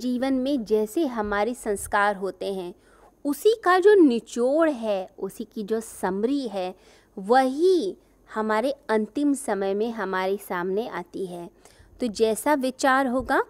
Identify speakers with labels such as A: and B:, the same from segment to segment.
A: जीवन में जैसे हमारे संस्कार होते हैं उसी का जो निचोड़ है उसी की जो समरी है वही हमारे अंतिम समय में हमारे सामने आती है तो जैसा विचार होगा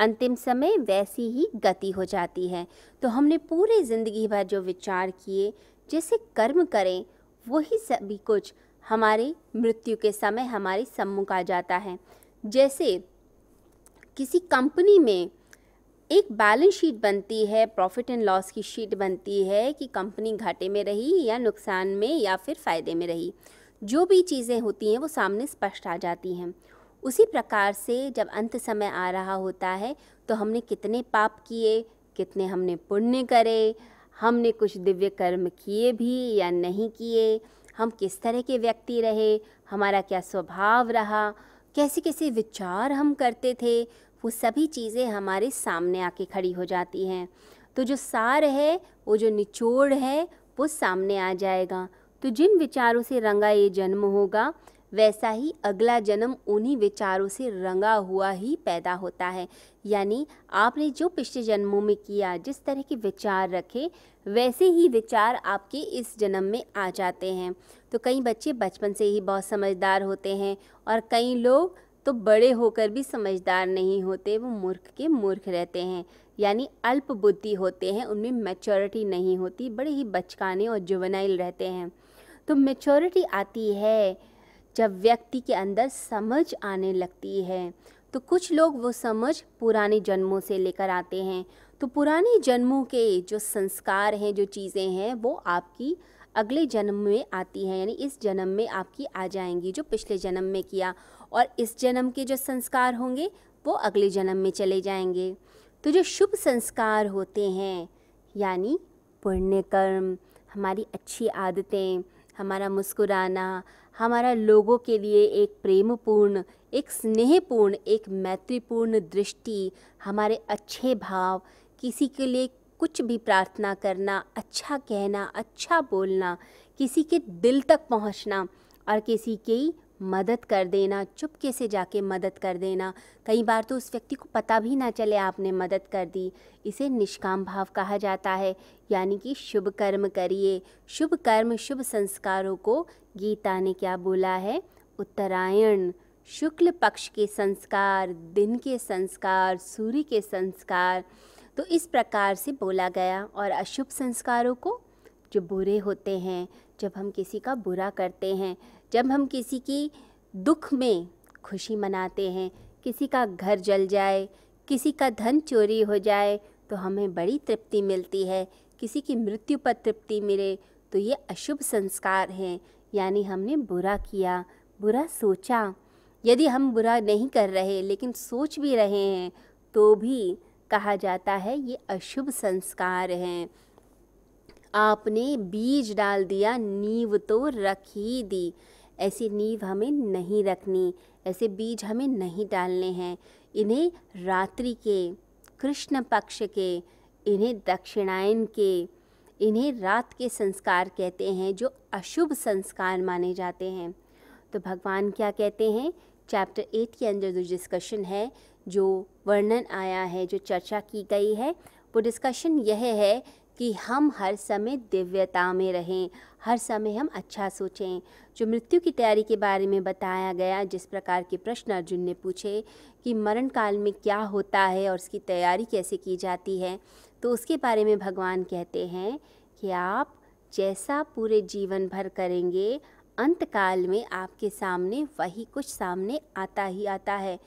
A: अंतिम समय वैसी ही गति हो जाती है तो हमने पूरे ज़िंदगी भर जो विचार किए जैसे कर्म करें वही सभी कुछ हमारे मृत्यु के समय हमारे सम्मुख आ जाता है जैसे किसी कंपनी में एक बैलेंस शीट बनती है प्रॉफिट एंड लॉस की शीट बनती है कि कंपनी घाटे में रही या नुकसान में या फिर फ़ायदे में रही जो भी चीज़ें होती हैं वो सामने स्पष्ट आ जाती हैं उसी प्रकार से जब अंत समय आ रहा होता है तो हमने कितने पाप किए कितने हमने पुण्य करे हमने कुछ दिव्य कर्म किए भी या नहीं किए हम किस तरह के व्यक्ति रहे हमारा क्या स्वभाव रहा कैसे कैसे विचार हम करते थे वो सभी चीज़ें हमारे सामने आके खड़ी हो जाती हैं तो जो सार है वो जो निचोड़ है वो सामने आ जाएगा तो जिन विचारों से रंगा ये जन्म होगा वैसा ही अगला जन्म उन्हीं विचारों से रंगा हुआ ही पैदा होता है यानी आपने जो पिछले जन्मों में किया जिस तरह के विचार रखे वैसे ही विचार आपके इस जन्म में आ जाते हैं तो कई बच्चे बचपन से ही बहुत समझदार होते हैं और कई लोग तो बड़े होकर भी समझदार नहीं होते वो मूर्ख के मूर्ख रहते हैं यानी अल्प बुद्धि होते हैं उनमें मैच्योरिटी नहीं होती बड़े ही बचकाने और जुवनाइल रहते हैं तो मैच्योरिटी आती है जब व्यक्ति के अंदर समझ आने लगती है तो कुछ लोग वो समझ पुराने जन्मों से लेकर आते हैं तो पुराने जन्मों के जो संस्कार हैं जो चीज़ें हैं वो आपकी अगले जन्म में आती हैं यानी इस जन्म में आपकी आ जाएंगी जो पिछले जन्म में किया और इस जन्म के जो संस्कार होंगे वो अगले जन्म में चले जाएंगे तो जो शुभ संस्कार होते हैं यानी पुण्य कर्म हमारी अच्छी आदतें हमारा मुस्कुराना हमारा लोगों के लिए एक प्रेमपूर्ण एक स्नेहपूर्ण एक मैत्रीपूर्ण दृष्टि हमारे अच्छे भाव किसी के लिए कुछ भी प्रार्थना करना अच्छा कहना अच्छा बोलना किसी के दिल तक पहुंचना और किसी की मदद कर देना चुपके से जाके मदद कर देना कई बार तो उस व्यक्ति को पता भी ना चले आपने मदद कर दी इसे निष्काम भाव कहा जाता है यानी कि शुभ कर्म करिए शुभ कर्म शुभ संस्कारों को गीता ने क्या बोला है उत्तरायण शुक्ल पक्ष के संस्कार दिन के संस्कार सूर्य के संस्कार तो इस प्रकार से बोला गया और अशुभ संस्कारों को जो बुरे होते हैं जब हम किसी का बुरा करते हैं जब हम किसी की दुख में खुशी मनाते हैं किसी का घर जल जाए किसी का धन चोरी हो जाए तो हमें बड़ी तृप्ति मिलती है किसी की मृत्यु पर तृप्ति मिले तो ये अशुभ संस्कार हैं यानी हमने बुरा किया बुरा सोचा यदि हम बुरा नहीं कर रहे लेकिन सोच भी रहे हैं तो भी कहा जाता है ये अशुभ संस्कार हैं आपने बीज डाल दिया नींव तो रख ही दी ऐसी नींव हमें नहीं रखनी ऐसे बीज हमें नहीं डालने हैं इन्हें रात्रि के कृष्ण पक्ष के इन्हें दक्षिणायन के इन्हें रात के संस्कार कहते हैं जो अशुभ संस्कार माने जाते हैं तो भगवान क्या कहते हैं चैप्टर एट के अंदर जो डिस्कशन है जो वर्णन आया है जो चर्चा की गई है वो डिस्कशन यह है कि हम हर समय दिव्यता में रहें हर समय हम अच्छा सोचें जो मृत्यु की तैयारी के बारे में बताया गया जिस प्रकार के प्रश्न अर्जुन ने पूछे कि मरण काल में क्या होता है और उसकी तैयारी कैसे की जाती है तो उसके बारे में भगवान कहते हैं कि आप जैसा पूरे जीवन भर करेंगे अंतकाल में आपके सामने वही कुछ सामने आता ही आता है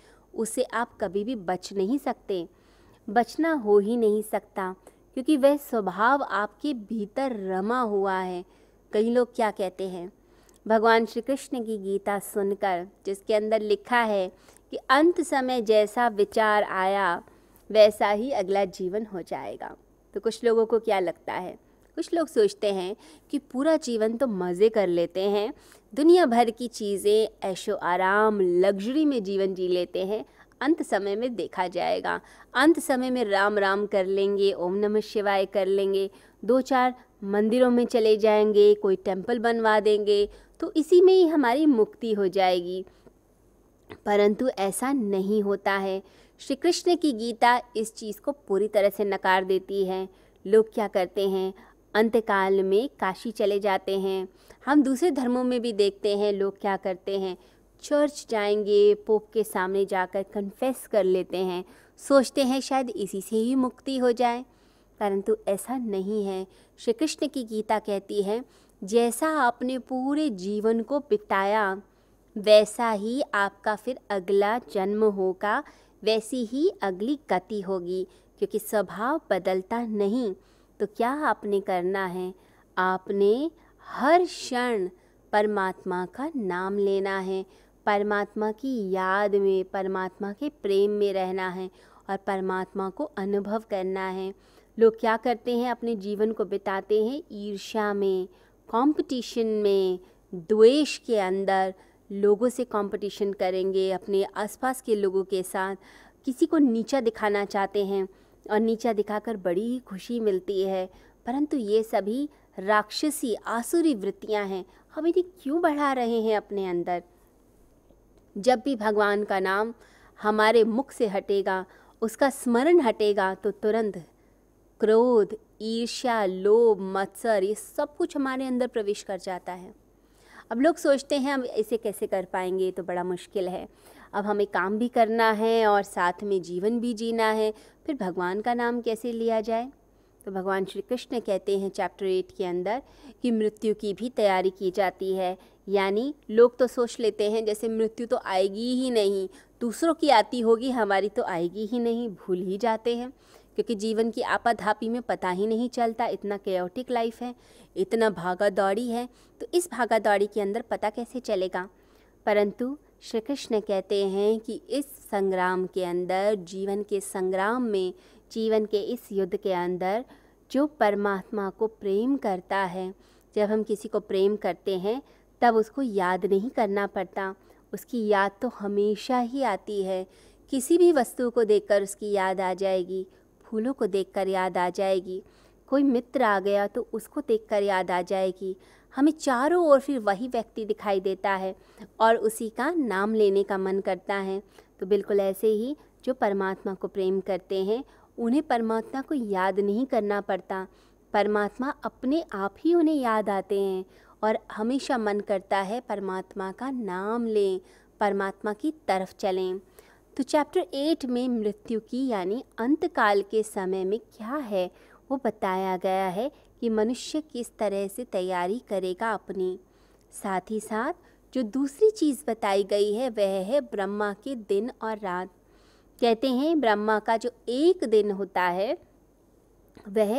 A: उसे आप कभी भी बच नहीं सकते बचना हो ही नहीं सकता क्योंकि वह स्वभाव आपके भीतर रमा हुआ है कई लोग क्या कहते हैं भगवान श्री कृष्ण की गीता सुनकर जिसके अंदर लिखा है कि अंत समय जैसा विचार आया वैसा ही अगला जीवन हो जाएगा तो कुछ लोगों को क्या लगता है कुछ लोग सोचते हैं कि पूरा जीवन तो मज़े कर लेते हैं दुनिया भर की चीज़ें ऐशो आराम लग्जरी में जीवन जी लेते हैं अंत समय में देखा जाएगा अंत समय में राम राम कर लेंगे ओम नमः शिवाय कर लेंगे दो चार मंदिरों में चले जाएंगे कोई टेम्पल बनवा देंगे तो इसी में ही हमारी मुक्ति हो जाएगी परंतु ऐसा नहीं होता है श्री कृष्ण की गीता इस चीज़ को पूरी तरह से नकार देती है लोग क्या करते हैं अंतकाल में काशी चले जाते हैं हम दूसरे धर्मों में भी देखते हैं लोग क्या करते हैं चर्च जाएंगे पोप के सामने जाकर कन्फेस कर लेते हैं सोचते हैं शायद इसी से ही मुक्ति हो जाए परंतु ऐसा नहीं है श्री कृष्ण की गीता कहती है जैसा आपने पूरे जीवन को बिताया वैसा ही आपका फिर अगला जन्म होगा वैसी ही अगली गति होगी क्योंकि स्वभाव बदलता नहीं तो क्या आपने करना है आपने हर क्षण परमात्मा का नाम लेना है परमात्मा की याद में परमात्मा के प्रेम में रहना है और परमात्मा को अनुभव करना है लोग क्या करते हैं अपने जीवन को बिताते हैं ईर्ष्या में कंपटीशन में द्वेष के अंदर लोगों से कंपटीशन करेंगे अपने आसपास के लोगों के साथ किसी को नीचा दिखाना चाहते हैं और नीचा दिखाकर बड़ी ही खुशी मिलती है परंतु ये सभी राक्षसी आसुरी वृत्तियां हैं हम इन्हें क्यों बढ़ा रहे हैं अपने अंदर जब भी भगवान का नाम हमारे मुख से हटेगा उसका स्मरण हटेगा तो तुरंत क्रोध ईर्ष्या लोभ मत्सर ये सब कुछ हमारे अंदर प्रवेश कर जाता है अब लोग सोचते हैं हम इसे कैसे कर पाएंगे तो बड़ा मुश्किल है अब हमें काम भी करना है और साथ में जीवन भी जीना है फिर भगवान का नाम कैसे लिया जाए तो भगवान श्री कृष्ण कहते हैं चैप्टर एट के अंदर कि मृत्यु की भी तैयारी की जाती है यानी लोग तो सोच लेते हैं जैसे मृत्यु तो आएगी ही नहीं दूसरों की आती होगी हमारी तो आएगी ही नहीं भूल ही जाते हैं क्योंकि जीवन की आपाधापी में पता ही नहीं चलता इतना केयोटिक लाइफ है इतना भागा दौड़ी है तो इस भागा दौड़ी के अंदर पता कैसे चलेगा परंतु श्री कृष्ण कहते हैं कि इस संग्राम के अंदर जीवन के संग्राम में जीवन के इस युद्ध के अंदर जो परमात्मा को प्रेम करता है जब हम किसी को प्रेम करते हैं तब उसको याद नहीं करना पड़ता उसकी याद तो हमेशा ही आती है किसी भी वस्तु को देखकर उसकी याद आ जाएगी फूलों को देखकर याद आ जाएगी कोई मित्र आ गया तो उसको देखकर याद आ जाएगी हमें चारों ओर फिर वही व्यक्ति दिखाई देता है और उसी का नाम लेने का मन करता है तो बिल्कुल ऐसे ही जो परमात्मा को प्रेम करते हैं उन्हें परमात्मा को याद नहीं करना पड़ता परमात्मा अपने आप ही उन्हें याद आते हैं और हमेशा मन करता है परमात्मा का नाम लें परमात्मा की तरफ चलें तो चैप्टर एट में मृत्यु की यानी अंतकाल के समय में क्या है वो बताया गया है कि मनुष्य किस तरह से तैयारी करेगा अपनी साथ ही साथ जो दूसरी चीज़ बताई गई है वह है ब्रह्मा के दिन और रात कहते हैं ब्रह्मा का जो एक दिन होता है वह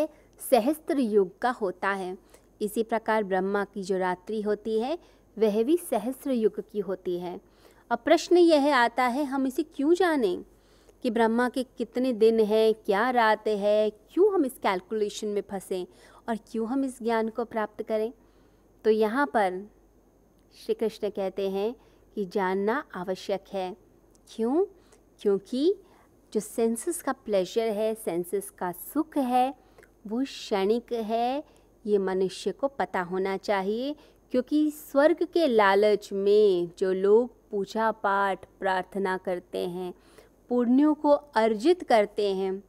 A: सहस्त्र युग का होता है इसी प्रकार ब्रह्मा की जो रात्रि होती है वह भी सहस्र युग की होती है अब प्रश्न यह आता है हम इसे क्यों जाने कि ब्रह्मा के कितने दिन हैं क्या रात है क्यों हम इस कैलकुलेशन में फंसें और क्यों हम इस ज्ञान को प्राप्त करें तो यहाँ पर श्री कृष्ण कहते हैं कि जानना आवश्यक है क्यों क्योंकि जो सेंसेस का प्लेजर है सेंसेस का सुख है वो क्षणिक है ये मनुष्य को पता होना चाहिए क्योंकि स्वर्ग के लालच में जो लोग पूजा पाठ प्रार्थना करते हैं पुण्यों को अर्जित करते हैं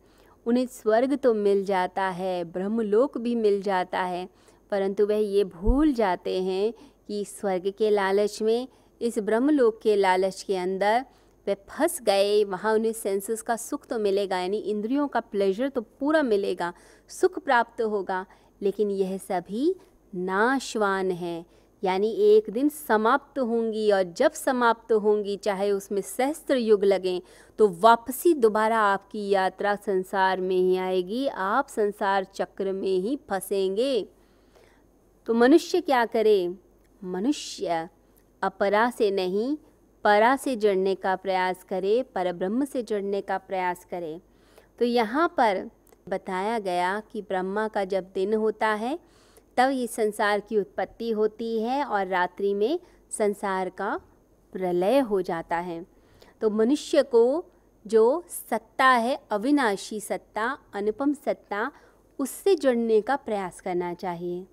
A: उन्हें स्वर्ग तो मिल जाता है ब्रह्मलोक भी मिल जाता है परंतु वह ये भूल जाते हैं कि स्वर्ग के लालच में इस ब्रह्मलोक के लालच के अंदर वे फंस गए वहाँ उन्हें सेंसेस का सुख तो मिलेगा यानी इंद्रियों का प्लेजर तो पूरा मिलेगा सुख प्राप्त होगा लेकिन यह सभी नाशवान हैं यानी एक दिन समाप्त होंगी और जब समाप्त होंगी चाहे उसमें सहस्त्र युग लगें तो वापसी दोबारा आपकी यात्रा संसार में ही आएगी आप संसार चक्र में ही फंसेंगे तो मनुष्य क्या करे मनुष्य अपरा से नहीं परा से जड़ने का प्रयास करे पर ब्रह्म से जड़ने का प्रयास करे तो यहाँ पर बताया गया कि ब्रह्मा का जब दिन होता है तब ये संसार की उत्पत्ति होती है और रात्रि में संसार का प्रलय हो जाता है तो मनुष्य को जो सत्ता है अविनाशी सत्ता अनुपम सत्ता उससे जुड़ने का प्रयास करना चाहिए